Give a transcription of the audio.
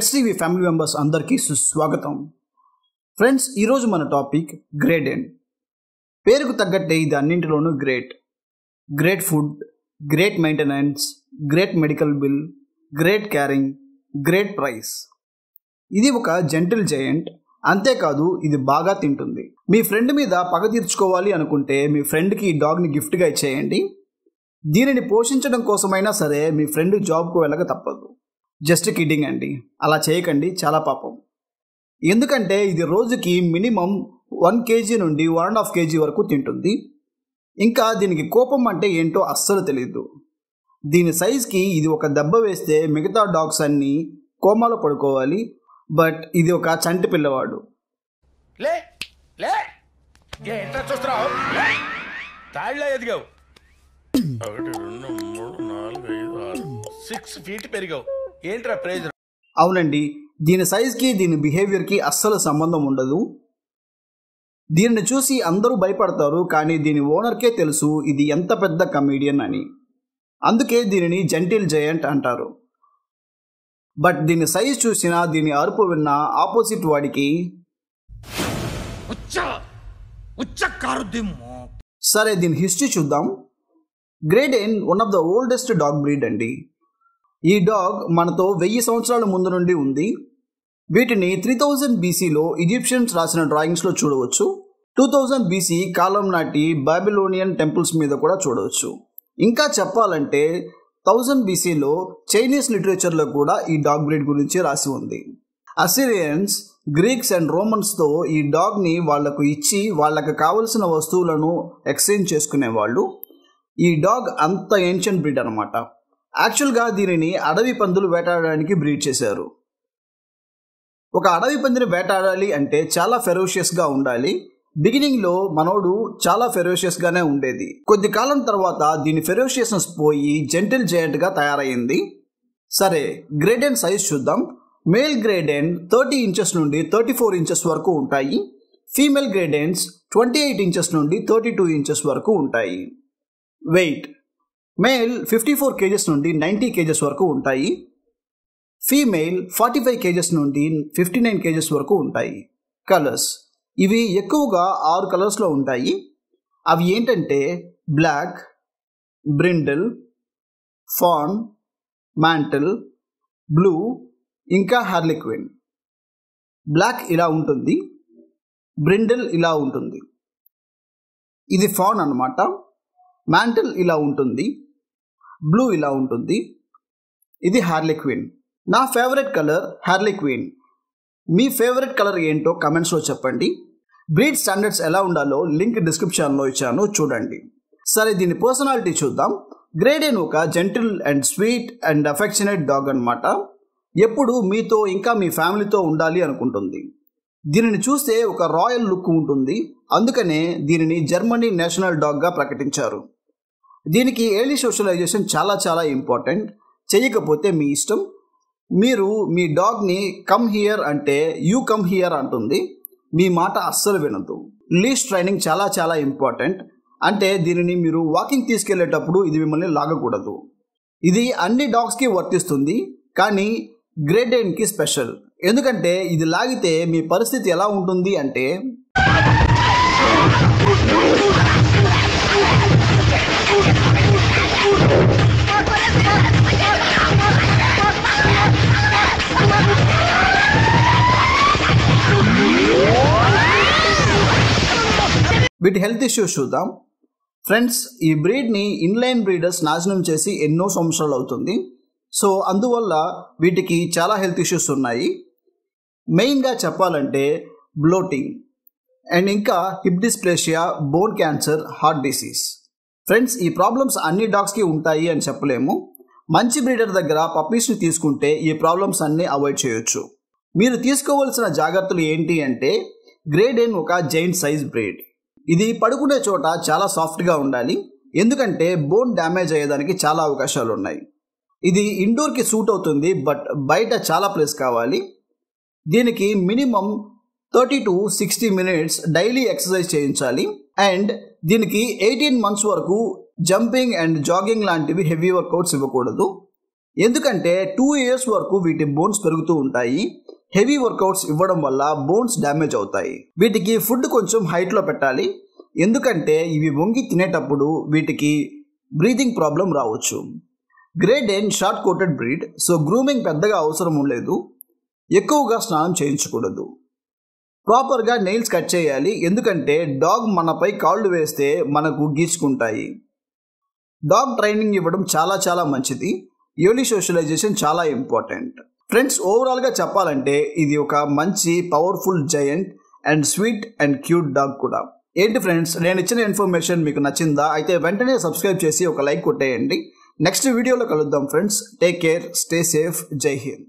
pets family members అందరికీ సుస్వాగతం friends ఈరోజు మన టాపిక్ గ్రేట్ ఎండ్ పేరుకు తగ్గట్టే ఇది అన్నింటిలోనూ great great food great maintenance great medical bill great caring great price ఇది ఒక జెంటిల్ జయంట్ అంతేకాదు ఇది బాగా తింటుంది మీ ఫ్రెండ్ మీద పగ తీర్చుకోవాలి అనుకుంటే మీ ఫ్రెండ్కి ఈ డాగ్ని గిఫ్ట్గా ఇచ్చేయండి దీనిని పోషించడం కోసమైనా సరే మీ ఫ్రెండ్ జాబ్కు వెళ్ళక తప్పదు జస్ట్ కిడ్డింగ్ అండి అలా చేయకండి చాలా పాపం ఎందుకంటే ఇది రోజుకి మినిమం వన్ కేజీ నుండి వన్ అండ్ హాఫ్ కేజీ వరకు తింటుంది ఇంకా దీనికి కోపం అంటే ఏంటో అస్సలు తెలియదు దీని సైజ్కి ఇది ఒక దెబ్బ వేస్తే మిగతా డాగ్స్ అన్నీ కోమాలో పడుకోవాలి బట్ ఇది ఒక చంటి పిల్లవాడు సిక్స్ పెరిగావు ఏంట్రా ప్రయోజనం అవునండి దీని సైజ్కి దీని బిహేవియర్కి అస్సలు సంబంధం ఉండదు దీనిని చూసి అందరూ భయపడతారు కానీ దీని ఓనర్కే తెలుసు ఇది ఎంత పెద్ద కమీడియన్ అని అందుకే దీనిని జంటిల్ జయంట్ అంటారు బట్ దీని సైజ్ చూసినా దీని అరుపు విన్నా ఆపోజిట్ వాడికి సరే దీని హిస్టరీ చూద్దాం great dane one of the oldest dog breed అండి ఈ డాగ్ మనతో వెయ్యి సంవత్సరాల ముందు నుండి ఉంది వీటిని త్రీ థౌజండ్ బీసీలో ఈజిప్షియన్స్ రాసిన డ్రాయింగ్స్లో చూడవచ్చు టూ థౌజండ్ బీసీ కాలం నాటి బాబిలోనియన్ టెంపుల్స్ మీద కూడా చూడవచ్చు ఇంకా చెప్పాలంటే థౌజండ్ బీసీలో చైనీస్ లిటరేచర్లో కూడా ఈ డాగ్ బ్రీడ్ గురించి రాసి ఉంది అసిరియన్స్ గ్రీక్స్ అండ్ రోమన్స్తో ఈ డాగ్ని వాళ్లకు ఇచ్చి వాళ్ళకు కావలసిన వస్తువులను ఎక్స్చేంజ్ చేసుకునేవాళ్ళు ఈ డాగ్ అంత ఏన్షియన్ బ్రీడ్ అనమాట యాక్చువల్గా దీనిని అడవి పందులు వేటాడడానికి బ్రీడ్ చేశారు ఒక అడవి పందిని వేటాడాలి అంటే చాలా ఫెరోషియస్గా ఉండాలి బిగినింగ్లో మనోడు చాలా ఫెరోషియస్గానే ఉండేది కొద్ది కాలం తర్వాత దీని ఫెరోషియస్నెస్ పోయి జెంటిల్ జయంట్గా తయారైంది సరే గ్రేడెంట్ సైజ్ చూద్దాం మేల్ గ్రేడెన్ థర్టీ ఇంచెస్ నుండి థర్టీ ఫోర్ ఇంచెస్ వరకు ఉంటాయి female great danes twenty eight inches నుండి థర్టీ టూ ఇంచెస్ వరకు ఉంటాయి weight male fifty four KGs నుండి నైంటీ కేజెస్ వరకు ఉంటాయి ఫీమేల్ ఫార్టీ ఫైవ్ కేజెస్ నుండి ఫిఫ్టీ నైన్ కేజెస్ వరకు ఉంటాయి కలర్స్ ఇవి ఎక్కువగా ఆరు కలర్స్లో ఉంటాయి అవి ఏంటంటే black brindle fawn mantle blue ఇంకా హార్లిక్విన్ బ్లాక్ ఇలా ఉంటుంది బ్రిండల్ ఇలా ఉంటుంది ఇది ఫాన్ అనమాట మ్యాంటల్ ఇలా ఉంటుంది బ్లూ ఇలా ఉంటుంది ఇది హార్లిక్విన్ నా ఫేవరెట్ కలర్ హార్లిక్విన్ మీ ఫేవరెట్ కలర్ ఏంటో కమెంట్స్లో చెప్పండి బ్రీడ్ స్టాండర్డ్స్ ఎలా ఉండాలో లింక్ డిస్క్రిప్షన్లో ఇచ్చాను చూడండి సరే దీని పర్సనాలిటీ చూద్దాం గ్రేడెన్ ఒక gentle and sweet and affectionate dog అనమాట ఎప్పుడు మీతో ఇంకా మీ ఫ్యామిలీతో ఉండాలి అనుకుంటుంది దీనిని చూస్తే ఒక రాయల్ లుక్ ఉంటుంది అందుకనే దీనిని జర్మనీ నేషనల్ డాగ్గా ప్రకటించారు దీనికి ఎర్లీ సోషలైజేషన్ చాలా చాలా ఇంపార్టెంట్ చేయకపోతే మీ ఇష్టం మీరు మీ డాగ్ని కమ్ హియర్ అంటే యూ కమ్ హియర్ అంటుంది మీ మాట అస్సలు వినదు లీస్ ట్రైనింగ్ చాలా చాలా ఇంపార్టెంట్ అంటే దీనిని మీరు వాకింగ్ తీసుకెళ్లేటప్పుడు ఇది మిమ్మల్ని లాగకూడదు ఇది అన్ని డాగ్స్కి వర్తిస్తుంది కానీ గ్రేడెన్కి స్పెషల్ ఎందుకంటే ఇది లాగితే మీ పరిస్థితి ఎలా ఉంటుంది అంటే వీటి హెల్త్ ఇష్యూస్ చూద్దాం ఫ్రెండ్స్ ఈ బ్రీడ్ని ఇన్లైన్ బ్రీడర్స్ నాశనం చేసి ఎన్నో సంవత్సరాలు అవుతుంది సో అందువల్ల వీటికి చాలా హెల్త్ ఇష్యూస్ ఉన్నాయి మెయిన్గా చెప్పాలంటే బ్లోటింగ్ అండ్ ఇంకా hip dysplasia bone cancer heart disease friends ఈ ప్రాబ్లమ్స్ అన్ని డాగ్స్కి ఉంటాయి అని చెప్పలేము మంచి బ్రీడర్ దగ్గర పప్పీస్ని తీసుకుంటే ఈ ప్రాబ్లమ్స్ అన్నీ అవాయిడ్ చేయొచ్చు మీరు తీసుకోవాల్సిన జాగ్రత్తలు ఏంటి అంటే గ్రేడ్ ఎన్ ఒక జైంట్ సైజ్ బ్రీడ్ ఇది పడుకునే చోట చాలా సాఫ్ట్గా ఉండాలి ఎందుకంటే బోన్ డ్యామేజ్ అయ్యేదానికి చాలా అవకాశాలు ఉన్నాయి ఇది ఇండోర్కి సూట్ అవుతుంది బట్ బయట చాలా ప్లేస్ కావాలి దీనికి minimum thirty to sixty minutes daily exercise చేయించాలి అండ్ దీనికి ఎయిటీన్ మంత్స్ వరకు జంపింగ్ అండ్ జాగింగ్ లాంటివి హెవీ వర్కౌట్స్ ఇవ్వకూడదు ఎందుకంటే టూ ఇయర్స్ వరకు వీటి బోన్స్ పెరుగుతూ ఉంటాయి హెవీ వర్కౌట్స్ ఇవ్వడం వల్ల బోన్స్ డ్యామేజ్ అవుతాయి వీటికి ఫుడ్ కొంచెం హైట్లో పెట్టాలి ఎందుకంటే ఇవి వంగి తినేటప్పుడు వీటికి బ్రీతింగ్ ప్రాబ్లం రావచ్చు great dane short coated breed so grooming పెద్దగా అవసరం ఉండలేదు ఎక్కువగా స్నానం చేయించకూడదు ప్రాపర్గా నెయిల్స్ కట్ చేయాలి ఎందుకంటే డాగ్ మనపై కాళ్ళు వేస్తే మనకు గీచుకుంటాయి డాగ్ ట్రైనింగ్ ఇవ్వడం చాలా చాలా మంచిది యోలీ సోషలైజేషన్ చాలా ఇంపార్టెంట్ ఫ్రెండ్స్ ఓవరాల్గా చెప్పాలంటే ఇది ఒక మంచి powerful giant and sweet and cute dog కూడా ఏంటి ఫ్రెండ్స్ నేను ఇచ్చిన ఇన్ఫర్మేషన్ మీకు నచ్చిందా అయితే వెంటనే సబ్స్క్రైబ్ చేసి ఒక లైక్ కొట్టేయండి నెక్స్ట్ వీడియోలో కలుద్దాం friends take care stay safe Jai Hind